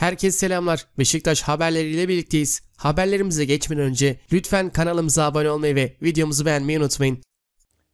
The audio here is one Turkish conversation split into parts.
Herkese selamlar. Beşiktaş haberleriyle birlikteyiz. Haberlerimize geçmeden önce lütfen kanalımıza abone olmayı ve videomuzu beğenmeyi unutmayın.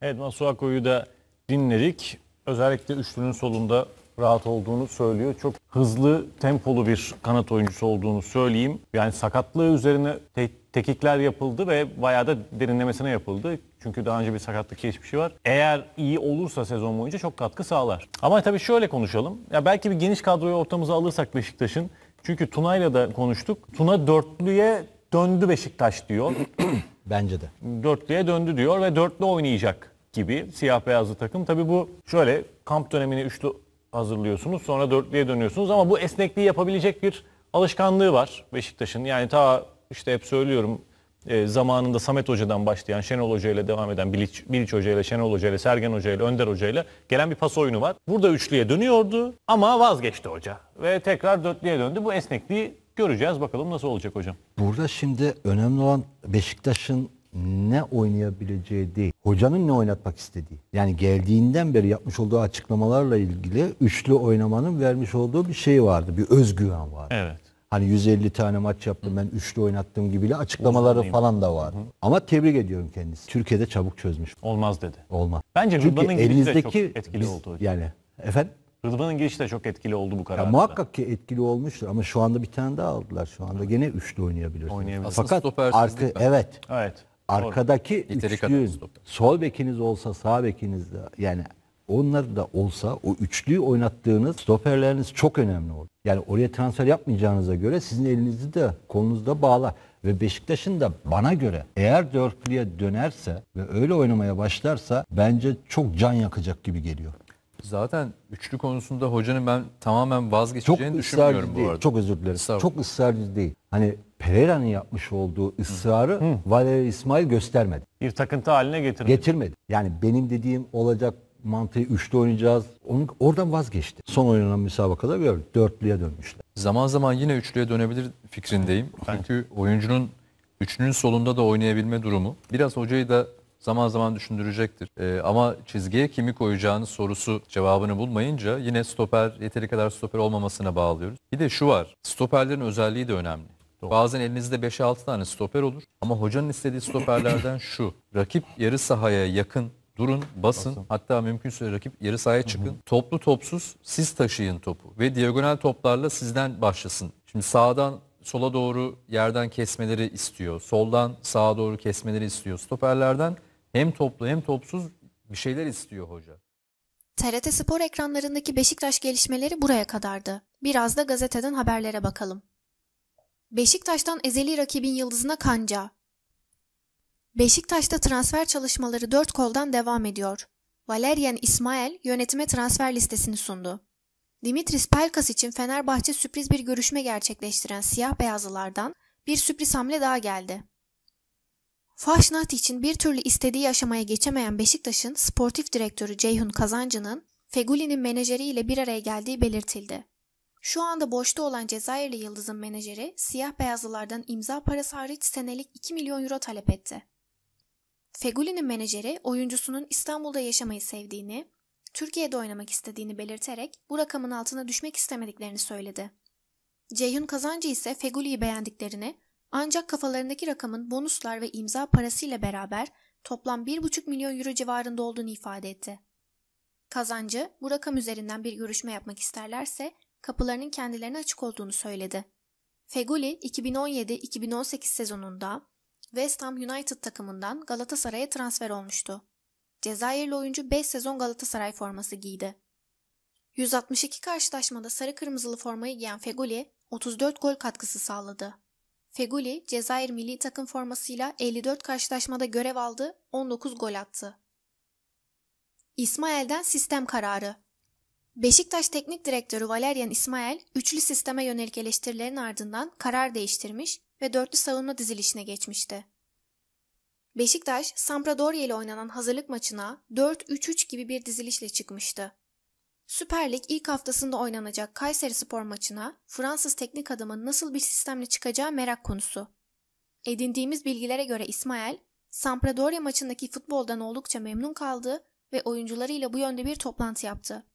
Evet Masuako'yu da dinledik. Özellikle üçlünün solunda rahat olduğunu söylüyor. Çok hızlı, tempolu bir kanat oyuncusu olduğunu söyleyeyim. Yani sakatlığı üzerine te- tekikler yapıldı ve bayağı da derinlemesine yapıldı. Çünkü daha önce bir sakatlık geçmişi var. Eğer iyi olursa sezon boyunca çok katkı sağlar. Ama tabii şöyle konuşalım. Ya belki bir geniş kadroyu ortamıza alırsak Beşiktaş'ın. Çünkü Tuna'yla da konuştuk. Tuna dörtlüye döndü Beşiktaş diyor. Bence de. Dörtlüye döndü diyor ve dörtlü oynayacak gibi siyah beyazlı takım. Tabii bu şöyle kamp dönemini üçlü hazırlıyorsunuz. Sonra dörtlüye dönüyorsunuz ama bu esnekliği yapabilecek bir alışkanlığı var Beşiktaş'ın. Yani ta işte hep söylüyorum e, zamanında Samet Hoca'dan başlayan Şenol Hoca ile devam eden Bilic, Bilic Hoca ile Şenol Hoca ile Sergen Hoca ile Önder Hoca ile gelen bir pas oyunu var. Burada üçlüye dönüyordu ama vazgeçti hoca ve tekrar dörtlüye döndü. Bu esnekliği göreceğiz bakalım nasıl olacak hocam. Burada şimdi önemli olan Beşiktaş'ın ne oynayabileceği değil. Hocanın ne oynatmak istediği. Yani geldiğinden beri yapmış olduğu açıklamalarla ilgili üçlü oynamanın vermiş olduğu bir şey vardı. Bir özgüven vardı. Evet. Hani 150 tane maç yaptım ben üçlü oynattım gibi açıklamaları Uzmanayım. falan da var. Hı. Ama tebrik ediyorum kendisi. Türkiye'de çabuk çözmüş. Olmaz dedi. Olmaz. Bence Çünkü Rıdvan'ın girişi de çok etkili biz, oldu. Hocam. Yani efendim? Rıdvan'ın girişi de çok etkili oldu bu kararda. Ya muhakkak ki etkili olmuştur ama şu anda bir tane daha aldılar. Şu anda gene üçlü oynayabilirsiniz. Oynayabilirsiniz. Fakat arka, evet. Evet arkadaki üçlü sol bekiniz olsa sağ bekiniz de yani onlar da olsa o üçlüyü oynattığınız stoperleriniz çok önemli olur. Yani oraya transfer yapmayacağınıza göre sizin elinizi de kolunuzda bağla. Ve Beşiktaş'ın da bana göre eğer dörtlüye dönerse ve öyle oynamaya başlarsa bence çok can yakacak gibi geliyor. Zaten üçlü konusunda hocanın ben tamamen vazgeçeceğini çok düşünmüyorum değil. arada. Çok özür dilerim. Çok ısrarcı değil. Hani Pereira'nın yapmış olduğu ısrarı Hı. Valeri İsmail göstermedi. Bir takıntı haline getirmedi. Getirmedi. Yani benim dediğim olacak mantığı üçlü oynayacağız. Onun, oradan vazgeçti. Son oynanan müsabakada gördük dörtlüye dönmüşler. Zaman zaman yine üçlüye dönebilir fikrindeyim. Çünkü oyuncunun üçünün solunda da oynayabilme durumu biraz hocayı da zaman zaman düşündürecektir. Ee, ama çizgiye kimi koyacağını sorusu cevabını bulmayınca yine stoper yeteri kadar stoper olmamasına bağlıyoruz. Bir de şu var. Stoperlerin özelliği de önemli. Doğru. Bazen elinizde 5-6 tane stoper olur ama hocanın istediği stoperlerden şu. Rakip yarı sahaya yakın durun, basın. basın. Hatta mümkünse rakip yarı sahaya çıkın. Hı hı. Toplu topsuz siz taşıyın topu ve diagonal toplarla sizden başlasın. Şimdi sağdan sola doğru yerden kesmeleri istiyor. Soldan sağa doğru kesmeleri istiyor. Stoperlerden hem toplu hem topsuz bir şeyler istiyor hoca. TRT Spor ekranlarındaki Beşiktaş gelişmeleri buraya kadardı. Biraz da gazeteden haberlere bakalım. Beşiktaş'tan ezeli rakibin yıldızına kanca. Beşiktaş'ta transfer çalışmaları dört koldan devam ediyor. Valerian İsmail yönetime transfer listesini sundu. Dimitris Pelkas için Fenerbahçe sürpriz bir görüşme gerçekleştiren siyah beyazlılardan bir sürpriz hamle daha geldi. Fahşnat için bir türlü istediği aşamaya geçemeyen Beşiktaş'ın sportif direktörü Ceyhun Kazancı'nın Feguli'nin menajeriyle bir araya geldiği belirtildi. Şu anda boşta olan Cezayirli Yıldız'ın menajeri siyah beyazlılardan imza parası hariç senelik 2 milyon euro talep etti. Feguli'nin menajeri oyuncusunun İstanbul'da yaşamayı sevdiğini, Türkiye'de oynamak istediğini belirterek bu rakamın altına düşmek istemediklerini söyledi. Ceyhun Kazancı ise Feguli'yi beğendiklerini ancak kafalarındaki rakamın bonuslar ve imza parasıyla beraber toplam 1,5 milyon euro civarında olduğunu ifade etti. Kazancı bu rakam üzerinden bir görüşme yapmak isterlerse kapılarının kendilerine açık olduğunu söyledi. Feguli 2017-2018 sezonunda West Ham United takımından Galatasaray'a transfer olmuştu. Cezayirli oyuncu 5 sezon Galatasaray forması giydi. 162 karşılaşmada sarı kırmızılı formayı giyen Feguli 34 gol katkısı sağladı. Feguli, Cezayir milli takım formasıyla 54 karşılaşmada görev aldı, 19 gol attı. İsmail'den sistem kararı Beşiktaş Teknik Direktörü Valerian İsmail, üçlü sisteme yönelik eleştirilerin ardından karar değiştirmiş ve dörtlü savunma dizilişine geçmişti. Beşiktaş, Sampdoria ile oynanan hazırlık maçına 4-3-3 gibi bir dizilişle çıkmıştı. Süper Lig ilk haftasında oynanacak Kayseri Spor maçına Fransız teknik adamın nasıl bir sistemle çıkacağı merak konusu. Edindiğimiz bilgilere göre İsmail, Sampdoria maçındaki futboldan oldukça memnun kaldı ve oyuncularıyla bu yönde bir toplantı yaptı.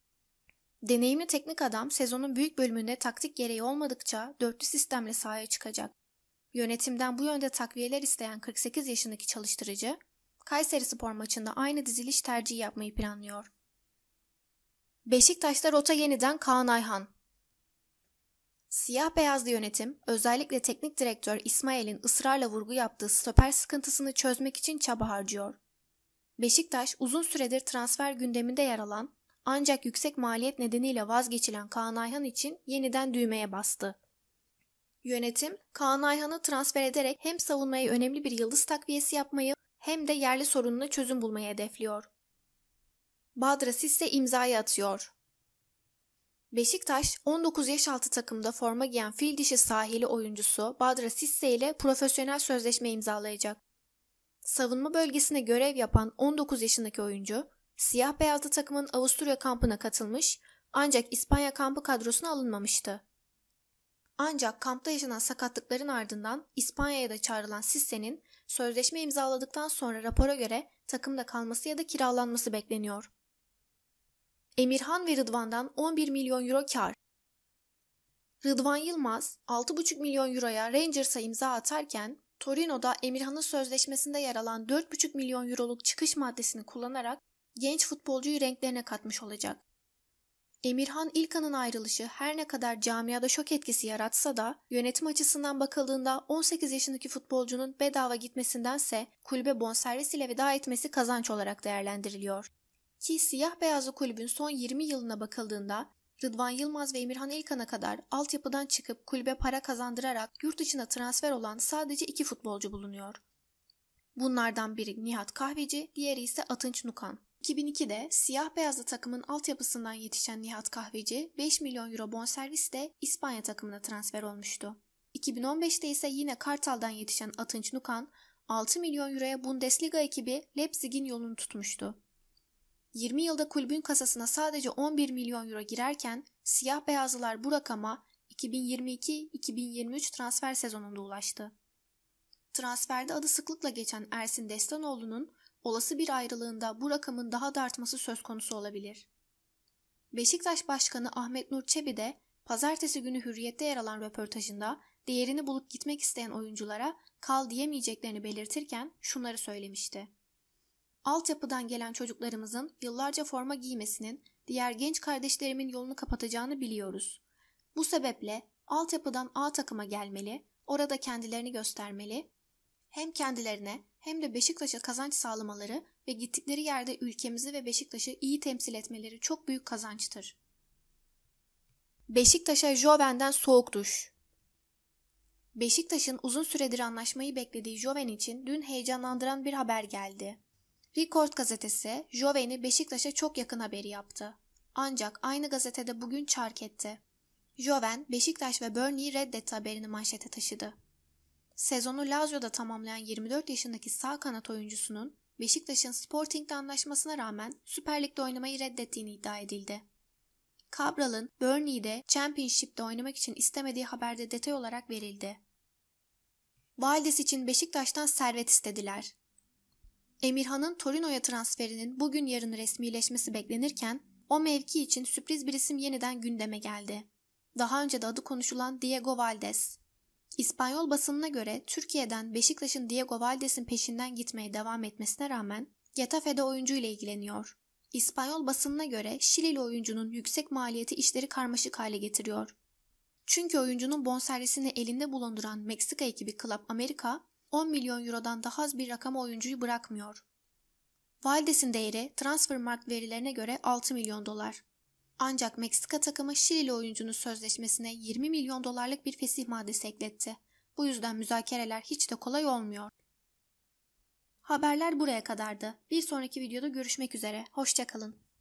Deneyimli teknik adam sezonun büyük bölümünde taktik gereği olmadıkça dörtlü sistemle sahaya çıkacak. Yönetimden bu yönde takviyeler isteyen 48 yaşındaki çalıştırıcı, Kayseri Spor maçında aynı diziliş tercihi yapmayı planlıyor. Beşiktaş'ta rota yeniden Kaan Ayhan. Siyah beyazlı yönetim, özellikle teknik direktör İsmail'in ısrarla vurgu yaptığı stoper sıkıntısını çözmek için çaba harcıyor. Beşiktaş uzun süredir transfer gündeminde yer alan ancak yüksek maliyet nedeniyle vazgeçilen Kaan Ayhan için yeniden düğmeye bastı. Yönetim, Kaan Ayhan'ı transfer ederek hem savunmaya önemli bir yıldız takviyesi yapmayı hem de yerli sorununa çözüm bulmayı hedefliyor. Badras ise imzayı atıyor. Beşiktaş, 19 yaş altı takımda forma giyen fil dişi sahili oyuncusu Badra Sisse ile profesyonel sözleşme imzalayacak. Savunma bölgesine görev yapan 19 yaşındaki oyuncu, Siyah beyazlı takımın Avusturya kampına katılmış ancak İspanya kampı kadrosuna alınmamıştı. Ancak kampta yaşanan sakatlıkların ardından İspanya'ya da çağrılan Sisse'nin sözleşme imzaladıktan sonra rapora göre takımda kalması ya da kiralanması bekleniyor. Emirhan ve Rıdvan'dan 11 milyon euro kar. Rıdvan Yılmaz 6,5 milyon euroya Rangers'a imza atarken Torino'da Emirhan'ın sözleşmesinde yer alan 4,5 milyon euroluk çıkış maddesini kullanarak genç futbolcuyu renklerine katmış olacak. Emirhan İlkan'ın ayrılışı her ne kadar camiada şok etkisi yaratsa da yönetim açısından bakıldığında 18 yaşındaki futbolcunun bedava gitmesindense kulübe bonservis ile veda etmesi kazanç olarak değerlendiriliyor. Ki siyah beyazlı kulübün son 20 yılına bakıldığında Rıdvan Yılmaz ve Emirhan İlkan'a kadar altyapıdan çıkıp kulübe para kazandırarak yurt dışına transfer olan sadece iki futbolcu bulunuyor. Bunlardan biri Nihat Kahveci, diğeri ise Atınç Nukan. 2002'de siyah beyazlı takımın altyapısından yetişen Nihat Kahveci 5 milyon euro bonservisle İspanya takımına transfer olmuştu. 2015'te ise yine Kartal'dan yetişen Atınç Nukan 6 milyon euroya Bundesliga ekibi Leipzig'in yolunu tutmuştu. 20 yılda kulübün kasasına sadece 11 milyon euro girerken siyah beyazlılar bu rakama 2022-2023 transfer sezonunda ulaştı. Transferde adı sıklıkla geçen Ersin Destanoğlu'nun olası bir ayrılığında bu rakamın daha da artması söz konusu olabilir. Beşiktaş Başkanı Ahmet Nur Çebi de pazartesi günü hürriyette yer alan röportajında değerini bulup gitmek isteyen oyunculara kal diyemeyeceklerini belirtirken şunları söylemişti. Altyapıdan gelen çocuklarımızın yıllarca forma giymesinin diğer genç kardeşlerimin yolunu kapatacağını biliyoruz. Bu sebeple altyapıdan A takıma gelmeli, orada kendilerini göstermeli, hem kendilerine hem de Beşiktaş'a kazanç sağlamaları ve gittikleri yerde ülkemizi ve Beşiktaş'ı iyi temsil etmeleri çok büyük kazançtır. Beşiktaş'a Joven'den soğuk duş. Beşiktaş'ın uzun süredir anlaşmayı beklediği Joven için dün heyecanlandıran bir haber geldi. Record gazetesi Joven'i Beşiktaş'a çok yakın haberi yaptı. Ancak aynı gazetede bugün çark etti. Joven, Beşiktaş ve Burnley reddetti haberini manşete taşıdı. Sezonu Lazio'da tamamlayan 24 yaşındaki sağ kanat oyuncusunun Beşiktaş'ın Sporting'le anlaşmasına rağmen Süper Lig'de oynamayı reddettiğini iddia edildi. Cabral'ın Burnley'de Championship'te oynamak için istemediği haberde detay olarak verildi. Valdes için Beşiktaş'tan servet istediler. Emirhan'ın Torino'ya transferinin bugün yarın resmileşmesi beklenirken o mevki için sürpriz bir isim yeniden gündeme geldi. Daha önce de adı konuşulan Diego Valdes. İspanyol basınına göre Türkiye'den Beşiktaş'ın Diego Valdes'in peşinden gitmeye devam etmesine rağmen Getafe'de oyuncu ile ilgileniyor. İspanyol basınına göre Şilili oyuncunun yüksek maliyeti işleri karmaşık hale getiriyor. Çünkü oyuncunun bonservisini elinde bulunduran Meksika ekibi Club Amerika 10 milyon eurodan daha az bir rakama oyuncuyu bırakmıyor. Valdes'in değeri transfer mark verilerine göre 6 milyon dolar. Ancak Meksika takımı Şilili oyuncunun sözleşmesine 20 milyon dolarlık bir fesih maddesi ekletti. Bu yüzden müzakereler hiç de kolay olmuyor. Haberler buraya kadardı. Bir sonraki videoda görüşmek üzere. Hoşçakalın.